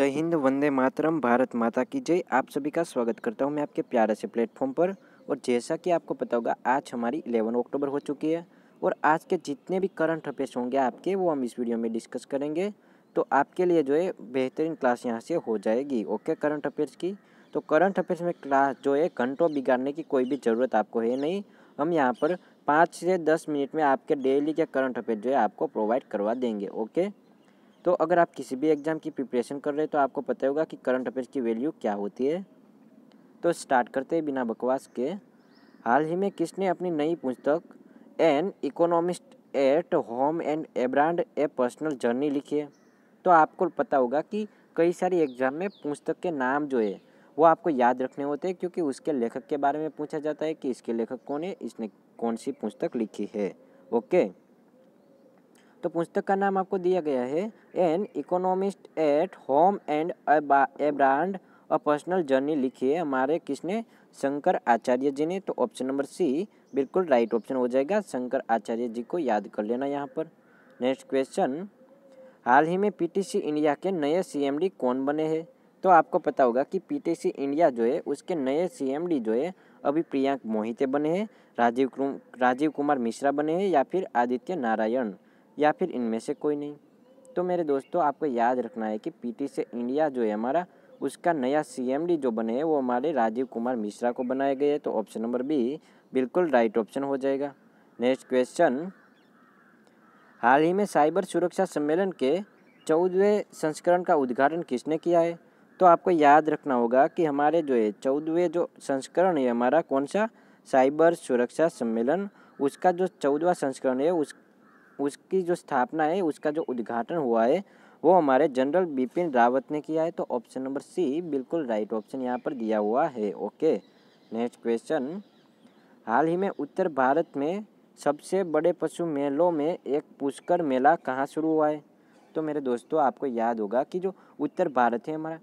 जय हिंद वंदे मातरम भारत माता की जय आप सभी का स्वागत करता हूं मैं आपके प्यारे से प्लेटफॉर्म पर और जैसा कि आपको पता होगा आज हमारी 11 अक्टूबर हो चुकी है और आज के जितने भी करंट अफेयर्स होंगे आपके वो हम इस वीडियो में डिस्कस करेंगे तो आपके लिए जो है बेहतरीन क्लास यहाँ से हो जाएगी ओके करंट अफेयर्स की तो करंट अफेयर्स में क्लास जो है घंटों बिगाड़ने की कोई भी ज़रूरत आपको है नहीं हम यहाँ पर पाँच से दस मिनट में आपके डेली के करंट अफेयर जो है आपको प्रोवाइड करवा देंगे ओके तो अगर आप किसी भी एग्ज़ाम की प्रिपरेशन कर रहे हैं तो आपको पता होगा कि करंट अफेयर्स की वैल्यू क्या होती है तो स्टार्ट करते हैं बिना बकवास के हाल ही में किसने अपनी नई पुस्तक an economist at home and abroad a personal journey लिखी है तो आपको पता होगा कि कई सारी एग्ज़ाम में पुस्तक के नाम जो है वो आपको याद रखने होते हैं क्योंकि उसके लेखक के बारे में पूछा जाता है कि इसके लेखक कौन है इसने कौन सी पुस्तक लिखी है ओके तो पुस्तक का नाम आपको दिया गया है an economist at home and abroad a personal journey है हमारे किसने शंकर आचार्य जी ने तो ऑप्शन नंबर सी बिल्कुल राइट ऑप्शन हो जाएगा शंकर आचार्य जी को याद कर लेना यहाँ पर नेक्स्ट क्वेश्चन हाल ही में पीटीसी इंडिया के नए सीएमडी कौन बने हैं तो आपको पता होगा कि पीटीसी इंडिया जो है उसके नए सीएमडी जो है अभी प्रियांक मोहिते बने हैं राजीव राजीव कुमार मिश्रा बने हैं या फिर आदित्य नारायण या फिर इनमें से कोई नहीं तो मेरे दोस्तों आपको याद रखना है कि पीटी से इंडिया जो है हमारा उसका नया सीएमडी जो बने वो हमारे राजीव कुमार मिश्रा को बनाया गया है तो ऑप्शन नंबर बी बिल्कुल राइट ऑप्शन हो जाएगा नेक्स्ट क्वेश्चन हाल ही में साइबर सुरक्षा सम्मेलन के चौदहवें संस्करण का उद्घाटन किसने किया है तो आपको याद रखना होगा कि हमारे जो है चौदहवें जो संस्करण है हमारा कौन सा साइबर सुरक्षा सम्मेलन उसका जो चौदवा संस्करण है उस उसकी जो स्थापना है उसका जो उद्घाटन हुआ है वो हमारे जनरल बिपिन रावत ने किया है तो ऑप्शन नंबर सी बिल्कुल राइट ऑप्शन यहाँ पर दिया हुआ है ओके नेक्स्ट क्वेश्चन हाल ही में उत्तर भारत में सबसे बड़े पशु मेलों में एक पुष्कर मेला कहाँ शुरू हुआ है तो मेरे दोस्तों आपको याद होगा कि जो उत्तर भारत है हमारा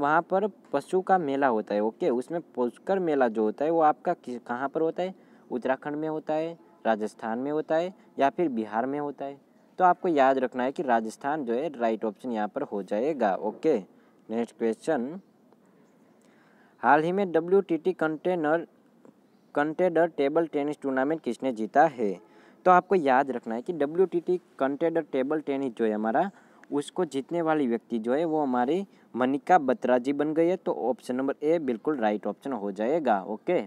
वहाँ पर पशु का मेला होता है ओके उसमें पुष्कर मेला जो होता है वो आपका कहाँ पर होता है उत्तराखंड में होता है राजस्थान में होता है या फिर बिहार में होता है तो आपको याद रखना है कि राजस्थान जो है राइट ऑप्शन यहाँ पर हो जाएगा ओके नेक्स्ट क्वेश्चन हाल ही में W T T container contender table tennis tournament किसने जीता है तो आपको याद रखना है कि W T T contender table tennis जो है हमारा उसको जीतने वाली व्यक्ति जो है वो हमारी मनिका बत्रा जी बन गई है तो ऑप्शन नंबर ए बिल्कुल राइट ऑप्शन हो जाएगा ओके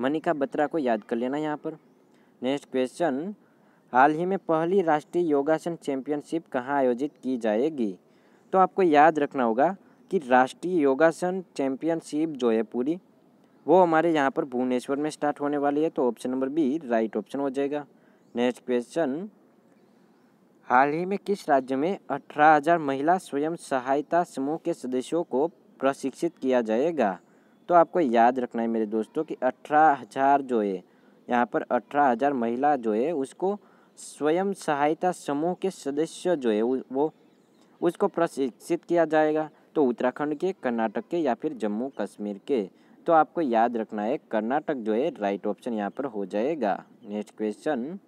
मनिका बत्रा को याद कर लेना यहाँ पर नेक्स्ट क्वेश्चन हाल ही में पहली राष्ट्रीय योगासन चैंपियनशिप कहाँ आयोजित की जाएगी तो आपको याद रखना होगा कि राष्ट्रीय योगासन चैंपियनशिप जो है पूरी वो हमारे यहाँ पर भुवनेश्वर में स्टार्ट होने वाली है तो option number B right option हो जाएगा नेक्स्ट क्वेश्चन हाल ही में किस राज्य में अठारह हजार महिला स्वयं सहायता समूह के सदस्यों को प्रशिक्षित किया जाएगा तो आपको याद रखना है मेरे दोस्तों कि अठारह हज़ार जो है यहाँ पर अठारह हज़ार महिला जो है उसको स्वयं सहायता समूह के सदस्य जो है वो उसको प्रशिक्षित किया जाएगा तो उत्तराखंड के कर्नाटक के या फिर जम्मू कश्मीर के तो आपको याद रखना है कर्नाटक जो है राइट ऑप्शन यहाँ पर हो जाएगा नेक्स्ट क्वेश्चन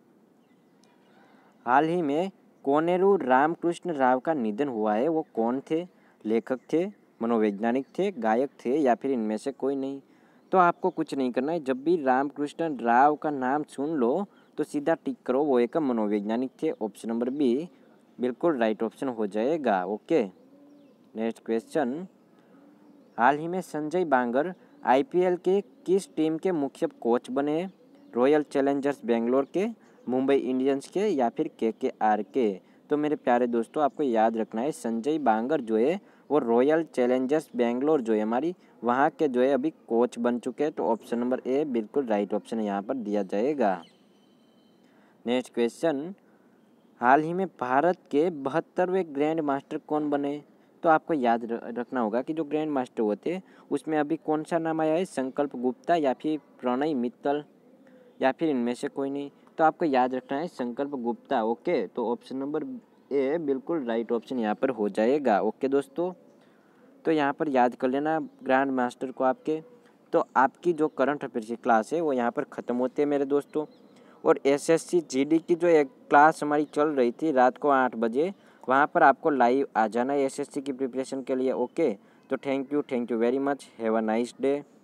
हाल ही में कोनेरू रामकृष्ण राव का निधन हुआ है वो कौन थे लेखक थे मनोवैज्ञानिक थे गायक थे या फिर इनमें से कोई नहीं तो आपको कुछ नहीं करना है जब भी रामकृष्ण राव का नाम सुन लो तो सीधा टिक करो वो एक मनोवैज्ञानिक थे ऑप्शन नंबर बी बिल्कुल राइट ऑप्शन हो जाएगा ओके नेक्स्ट क्वेश्चन हाल ही में संजय बांगर आईपीएल के किस टीम के मुख्य कोच बने रॉयल चैलेंजर्स बेंगलोर के मुंबई इंडियंस के या फिर के के आर के तो मेरे प्यारे दोस्तों आपको याद रखना है संजय बांगर जो है वो रॉयल चैलेंजर्स बेंगलोर जो है हमारी वहाँ के जो है अभी कोच बन चुके हैं तो ऑप्शन नंबर ए बिल्कुल राइट ऑप्शन यहाँ पर दिया जाएगा नेक्स्ट क्वेश्चन हाल ही में भारत के बहत्तरवें ग्रैंड मास्टर कौन बने तो आपको याद रखना होगा कि जो ग्रैंड मास्टर होते हैं उसमें अभी कौन सा नाम आया है संकल्प गुप्ता या फिर प्रणय मित्तल या फिर इनमें से कोई नहीं तो आपको याद रखना है संकल्प गुप्ता ओके तो ऑप्शन नंबर ए बिल्कुल राइट ऑप्शन यहाँ पर हो जाएगा ओके दोस्तों तो यहाँ पर याद कर लेना ग्रैंड मास्टर को आपके तो आपकी जो करंट अफेयर की क्लास है वो यहाँ पर ख़त्म होती है मेरे दोस्तों और एसएससी जीडी की जो एक क्लास हमारी चल रही थी रात को आठ बजे वहाँ पर आपको लाइव आ जाना है एसएससी की प्रिपरेशन के लिए ओके तो thank you thank you very much have a nice day